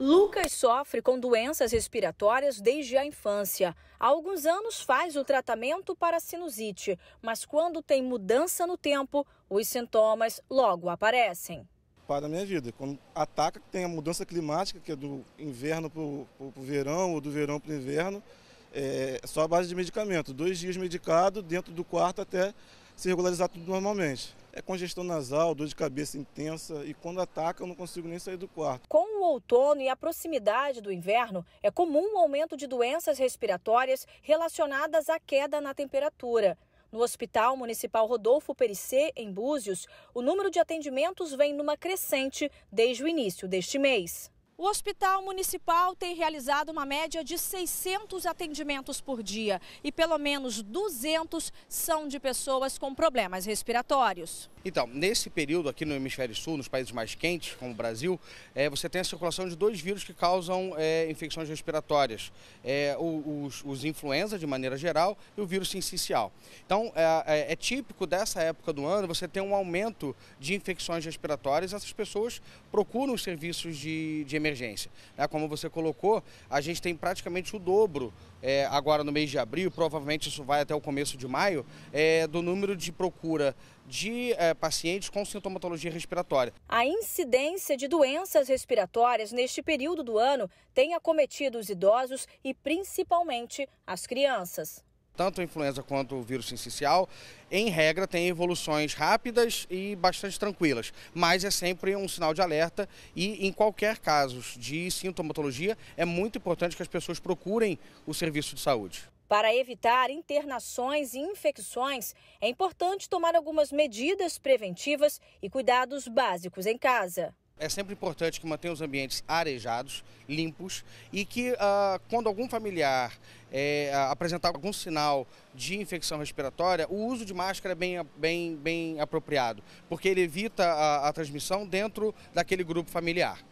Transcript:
Lucas sofre com doenças respiratórias desde a infância. Há alguns anos faz o tratamento para sinusite, mas quando tem mudança no tempo, os sintomas logo aparecem. Para a minha vida, quando ataca, tem a mudança climática, que é do inverno para o verão ou do verão para o inverno, é, é só a base de medicamento. Dois dias medicado dentro do quarto até se regularizar tudo normalmente é congestão nasal, dor de cabeça intensa e quando ataca eu não consigo nem sair do quarto. Com o outono e a proximidade do inverno, é comum o aumento de doenças respiratórias relacionadas à queda na temperatura. No Hospital Municipal Rodolfo Perissé, em Búzios, o número de atendimentos vem numa crescente desde o início deste mês. O Hospital Municipal tem realizado uma média de 600 atendimentos por dia e pelo menos 200 são de pessoas com problemas respiratórios. Então, nesse período aqui no Hemisfério Sul, nos países mais quentes, como o Brasil, é, você tem a circulação de dois vírus que causam é, infecções respiratórias: é, os, os, influenza, de maneira geral, e o vírus sincicial. Então, é, é, é, típico dessa época do ano você ter um aumento de infecções respiratórias. Essas pessoas procuram os serviços de, de emergência emergência. Né? Como você colocou, a gente tem praticamente o dobro é, agora no mês de abril, provavelmente isso vai até o começo de maio, é, do número de procura de é, pacientes com sintomatologia respiratória. A incidência de doenças respiratórias neste período do ano tem acometido os idosos e principalmente as crianças tanto a influenza quanto o vírus sensicial, em regra, tem evoluções rápidas e bastante tranquilas, mas é sempre um sinal de alerta e, em qualquer caso de sintomatologia, é muito importante que as pessoas procurem o serviço de saúde. Para evitar internações e infecções, é importante tomar algumas medidas preventivas e cuidados básicos em casa. É sempre importante que mantenha os ambientes arejados, limpos e que ah, quando algum familiar é, apresentar algum sinal de infecção respiratória, o uso de máscara é bem, bem, bem apropriado, porque ele evita a, a transmissão dentro daquele grupo familiar.